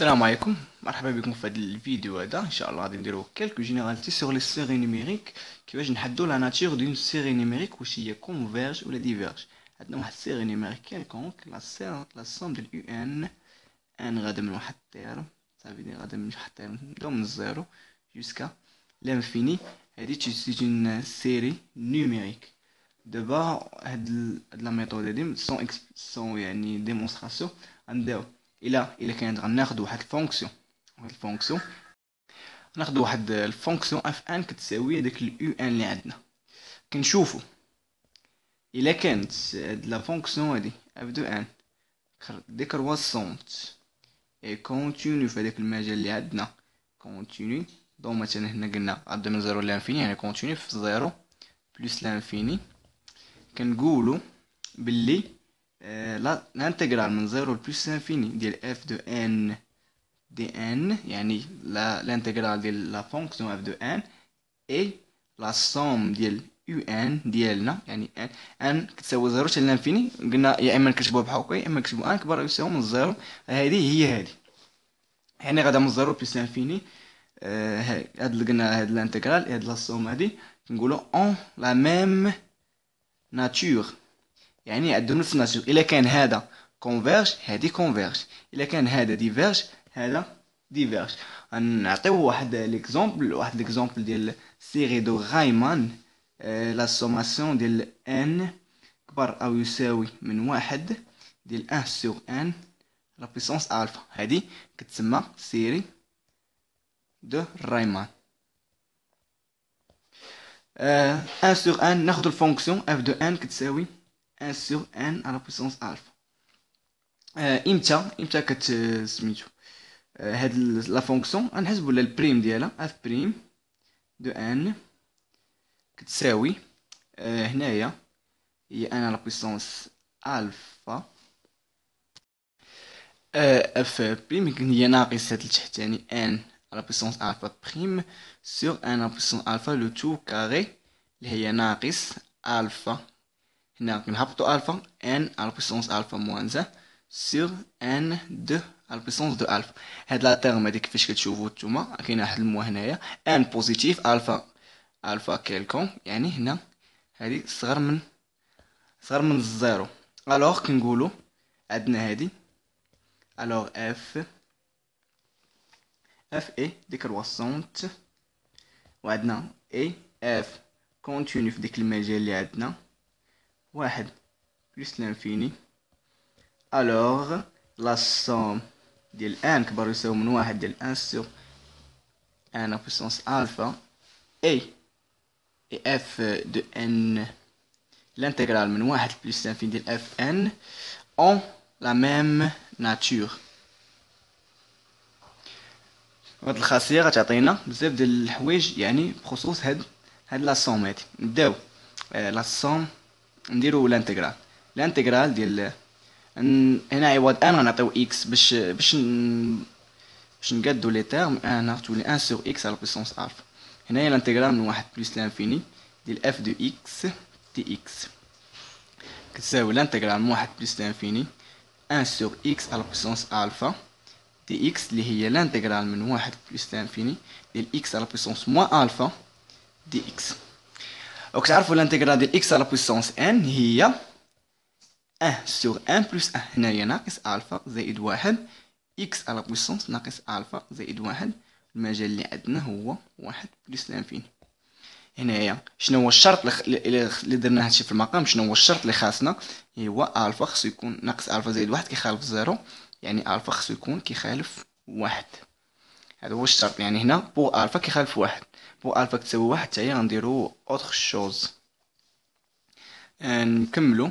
Salam alaikum. à vous. Dans cette vidéo, quelques généralités sur les séries numériques, qui la nature d'une série numérique, elle converge ou divergentes. diverge une série numérique, la somme de un, n, de jusqu'à l'infini. C'est une série numérique. De la méthode démonstration الى الى كانت غناخذ واحد الفونكسيون واحد الفونكسيون ناخذ واحد الفونكسيون اف ان كتساوي داك اليو ان اللي عندنا كنشوفو الى كانت هاد لا فونكسيون هادي اف دو ان ديكرواسونت اي كونتينيو في هداك المجال اللي عندنا كونتينيو دونك مثلا هنا قلنا عبد من زيرو لانفيني يعني كونتينيو في زيرو بلس لانفيني كنقولو بلي آه، الانتجرال من زيرو لبلس انفيني ديال اف دو ان دي ان يعني الانتجرال ديال لا فونكسيون اف دو ان اي لا سوم ديال يو ان ديالنا يعني ان ان كتساوي زيرو حتى لانفيني قلنا يا اما نكتبوها هكا يا اما نكتبو ان كبر يساوي من زيرو هذه هي هذه يعني غادا من زيرو بلس انفيني آه، هاد قلنا هاد الانتجرال هاد لا سوم هادي نقولو اون لا ميم ناتور يعني عندهم نفس الناتج الا كان هذا كونفيرج هادي كونفيرج الا كان هذا ديفيرج هذا ديفيرج نعطيو واحد ليكزومبل واحد ليكزومبل ديال سيري دو غايمان لا سوماسيون ديال ان كبر او يساوي من واحد ديال ان سور آه، ان لا بيسونس الفا هادي كتسمى سيري دو رايمان ان سور ان ناخذ الفونكسيون اف دو ان كتساوي 1 sur n على بويسونس الفا امتى امتى كت سميتو هاد لا فونكسيون غنحسبوا البريم ديالها اف بريم دو ان كتساوي هنايا هي ان على بويسونس الفا اف بريم هي ناقص هاد لتحت ان على بويسونس الفا بريم سور ان على بويسونس الفا لو تو كاري اللي هي ناقص الفا نعم. Nabto alpha, ألفا إن على بوسونس ألفا موانزا سير إن دو على بوسونس دو الفا هاد لا تيرم هادي كيفاش كتشوفو نتوما كاين واحد المو هنايا ان بوزيتيف الفا الفا كيلكون يعني هنا هادي صغر من صغر من الزيرو الوغ كنقولو عندنا هادي الوغ اف اف اي دي كرواسونت وعندنا اي اف كونتيني في ديك المجال اللي عندنا واحد بلس لانفيني الوغ لا سوم ديال ان كبر يساوي من واحد ديال ان سوغ ان بوسونس الفا اي اي اف دو ان لانتيغرال من واحد بلس لانفيني ديال اف ان اون لا ميم ناتور هاد الخاصية غتعطينا بزاف ديال الحوايج يعني بخصوص هاد هاد لا سوم هادي نبداو لا سوم نديرو لانتجرال الانتجرال ديال هنا عوض ان غنعطيو اكس باش باش باش نقادو لي تيرم ان تولي ان سور اكس على بوسونس الفا هنايا الانتجرال من واحد بلس لانفيني ديال اف دو اكس تي اكس كتساوي الانتجرال من واحد بلس لانفيني ان سور اكس على بوسونس الفا دي اكس اللي هي الانتجرال من واحد بلس لانفيني ديال اكس على بوسونس موان الفا دي اكس دونك تعرفوا الانتيغرال ديال اكس على بوسونس ان هي ان سور ان بلس ان هنايا ناقص الفا زائد واحد اكس على بوسونس ناقص الفا زائد واحد المجال اللي عندنا هو واحد بلس لانفيني هنايا شنو هو الشرط اللي درنا هادشي في المقام شنو هو الشرط اللي خاصنا هو الفا خصو يكون ناقص الفا زائد واحد كيخالف زيرو يعني الفا خصو يكون كيخالف واحد هذا هو الشرط يعني هنا بو الفا كيخالف واحد الفا كتساوي واحد تاعي غنديرو اوتر شوز نكملو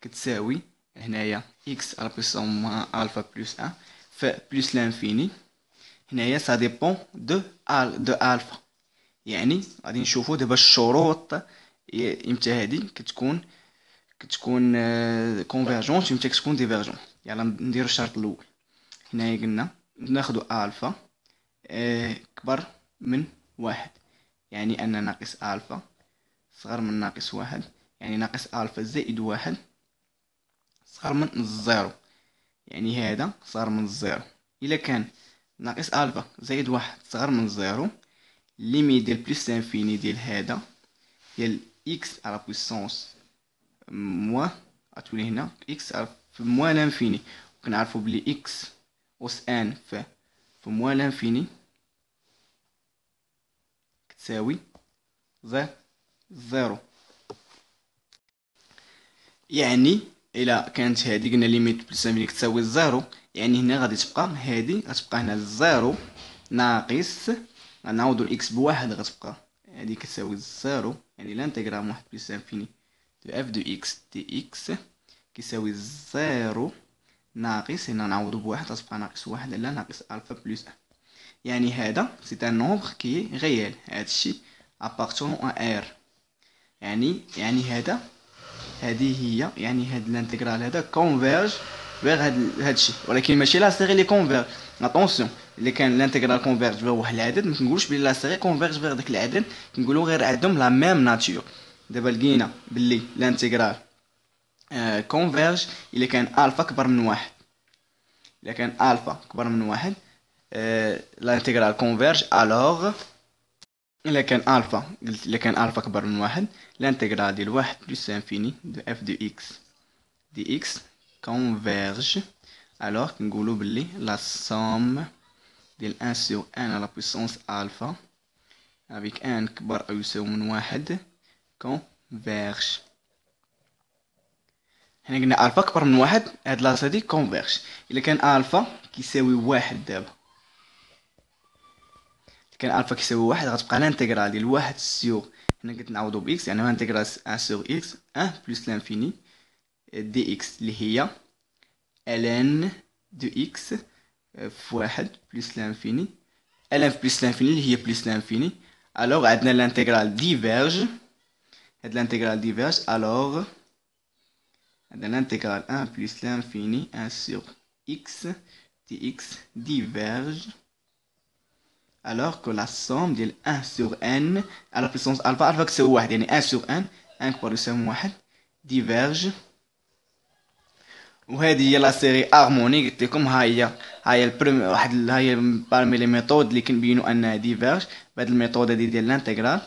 كتساوي هنايا اكس على بوسوم الفا بلس ان ف بلس لانفيني هنايا سا ديبون دو ال دو الفا يعني غادي نشوفو دابا الشروط امتى هادي كتكون كتكون كونفيرجون آه، امتى كتكون ديفيرجون يلا نديرو الشرط الاول هنايا قلنا ناخدو الفا آه، كبر من واحد يعني أن ناقص ألفا صغر من ناقص واحد يعني ناقص ألفا زائد واحد صغر من الزيرو يعني هذا صغر من الزيرو إلا كان ناقص ألفا زائد واحد صغر من الزيرو ليمي ديال بلس انفيني ديال هذا ديال إكس على بويسونس موا غتولي هنا إكس في موا لانفيني وكنعرفو بلي إكس أوس أن في في موا لانفيني تساوي ذا زيرو يعني الا كانت هذه قلنا ليميت بلس انفينيك تساوي الزيرو يعني هنا غادي تبقى هذه غتبقى هنا الزيرو ناقص غنعوضو الاكس بواحد غتبقى هذه كتساوي الزيرو يعني الانتغرام واحد بلس انفيني دو اف دو اكس دي اكس كيساوي الزيرو ناقص هنا نعوضو بواحد غتبقى ناقص واحد على ناقص الفا بلس ان يعني هذا سي ان نومبر كي غيال هادشي ابارتون ان ار يعني يعني هذا هذه هي يعني هاد الانتغرال هذا كونفيرج فيغ هذا هادشي ولكن ماشي لا سيغي لي كونفيرج اتونسيون الا كان الانتغرال كونفيرج فيغ واحد العدد ما كنقولوش بلي لا سيغي كونفيرج فيغ داك العدد كنقولو غير عندهم لا ميم ناتور دابا لقينا بلي الانتغرال كونفيرج آه، الا كان الفا كبر من واحد الا كان الفا كبر من واحد Euh, l'intégrale converge alors a un alpha, est un alpha qui est plus ou l'intégrale de un plus infini de f de x dx converge alors que globally la somme de sur n à la puissance alpha avec n qui est plus ou moins un converge avec un alpha qui est plus ou moins un est la converge il est un alpha qui est égal à كان الفا كيساوي واحد غتبقى لانتيغرال ديال واحد سيغ هنا ب باكس يعني لانتيغرال ان سيغ اكس ان اه بلس لانفيني دي اكس اللي هي ln دو اكس في واحد بلس لانفيني ln في بلس لانفيني اللي هي بلس لانفيني الوغ عندنا لانتيغرال ديفيرج هاد لانتيغرال ديفيرج الوغ عندنا لانتيغرال ان بلس لانفيني ان سيغ اكس دي اكس ديفيرج alors que la somme ديال 1 sur n à la puissance الفا الفا كتساوي واحد يعني 1 sur n n كبر يساوي واحد ديفيرج وهذه هي لا سيري هارمونيك قلت لكم ها هي ها هي البريم واحد ها هي بارمي لي ميثود اللي كنبينوا انها ديفيرج بهاد الميثود هادي ديال الانتغرال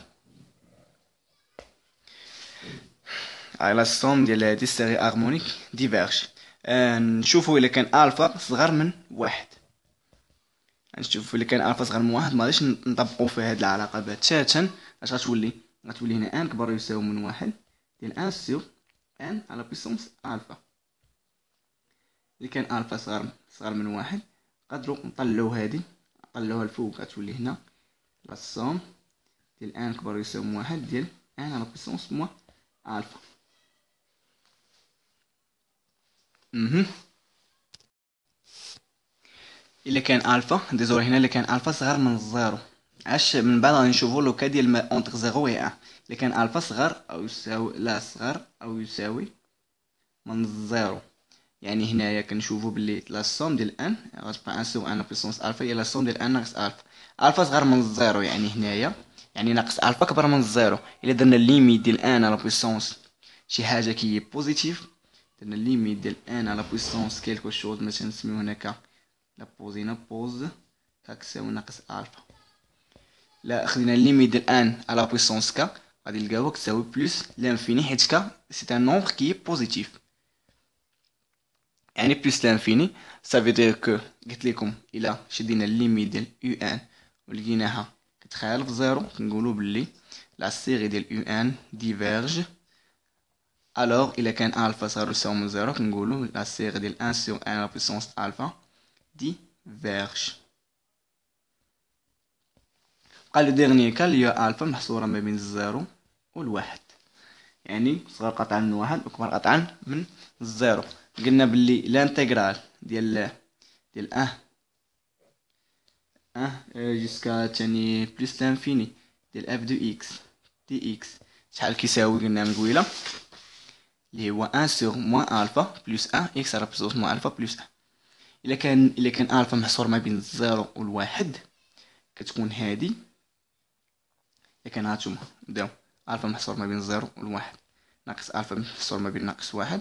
هاي لا سوم ديال هادي سيري هارمونيك ديفيرج نشوفوا الا كان الفا صغر من واحد غنشوف يعني اللي كان عارفه صغير من واحد ما غاديش نطبقوا في هذه العلاقه بتاتا اش غتولي غتولي هنا ان كبر يساوي من واحد ديال ان سيو ان على بيسونس الفا اللي كان الفا صغر صغر من واحد نقدروا نطلعوا هذه نطلعوها لفوق غتولي هنا لا سوم ديال ان كبر يساوي من واحد ديال ان على بيسونس موان الفا مهم اللي كان الفا ديزور هنا اللي كان الفا صغر من الزيرو عاش من بعد غنشوفو لو كا ديال اونتر زيرو و ان اللي كان الفا صغر او يساوي لا صغر او يساوي من الزيرو يعني هنايا كنشوفو بلي لا سوم ديال ان غتبقى ان سو ان بيسونس الفا هي لا سوم ديال ان ناقص الفا الفا صغر من الزيرو يعني هنايا يعني ناقص الفا كبر من الزيرو الا درنا ليميت ديال ان على بيسونس شي حاجه كي بوزيتيف درنا ليميت ديال ان على بيسونس كيلكو شوز مثلا نسميو هناك la pose une pause, c'est un axe alpha. La limite limite n à la puissance k, plus l'infini c'est un nombre qui est positif. n plus l'infini, ça veut dire que a un, la série de un diverge. Alors il est alpha ça ressemble zéro, 0, la série de un sur à la puissance alpha. divergent بقى لو ديغني كا اللي الفا محصوره ما بين الزيرو والواحد يعني صغر قطعا من واحد وكبر قطعا من الزيرو قلنا بلي لانتيغرال ديال ديال اه اه جيسكا تاني بلس لانفيني ديال اف دو اكس دي اكس شحال كيساوي قلنا من قبيله اللي هو ان سوغ موان الفا بلس ان اكس على بلوس موان الفا بلس ان الا كان الا كان الفا محصور ما بين الزيرو والواحد كتكون هادي الا كان هانتوما نبداو الفا محصور ما بين الزيرو والواحد ناقص الفا محصور ما بين ناقص واحد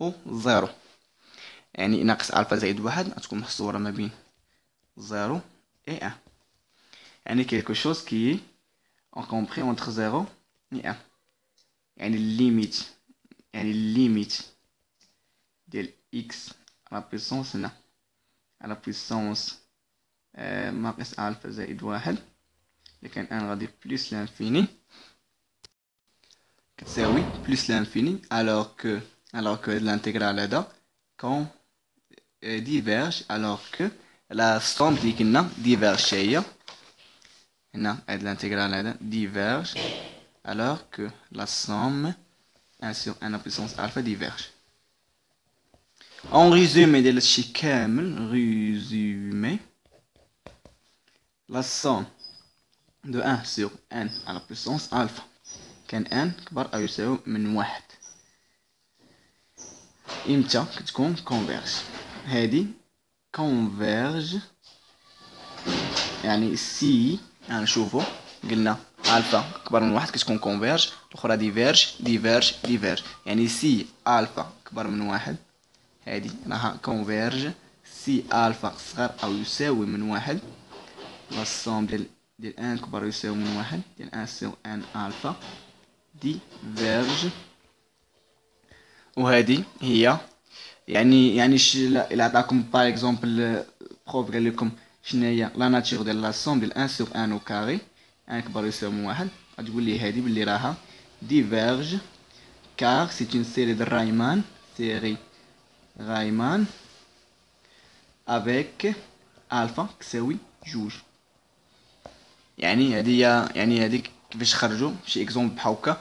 و زيرو يعني ناقص الفا زائد واحد غتكون محصوره ما بين زيرو اي ان إيه. يعني كيلكو شوز كي كومبري اونتر زيرو اي ان يعني الليميت يعني الليميت ديال اكس à la puissance à la puissance euh, alpha, Z ألف زائد واحد لكن الآن plus l'infini, c'est oui plus l'infini, alors que alors que l'intégrale quand elle euh, diverge alors que la somme dit كنا diverge هنا là diverge alors que la somme 1 sur 1 puissance alpha diverge اون ريزومي ديال هادشي كامل ريزومي لا سوم دو ان سور ان على بليسونس الفا كان ان كبر او يساوي من واحد امتى كتكون كونفيرج هادي كونفيرج يعني سي غنشوفو قلنا الفا كبر من واحد كتكون كونفيرج الاخرى ديفيرج ديفيرج ديفيرج يعني سي الفا كبر من واحد هادي راها كونفيرج سي الفا صغر او يساوي من واحد والصوم ديال ديال ان كبر يساوي من واحد ديال ان سي ان الفا دي فيرج وهذه هي يعني يعني الى عطاكم باغ اكزومبل بروف قال لكم شنو هي لا ناتشور ديال لا ديال ان سور ان او كاري ان كبر يساوي من واحد غتقول لي هادي بلي راها ديفيرج كار سي اون سيري ديال رايمان سيري Rayman avec Alpha, qui juge. Yani, il des de Pauka.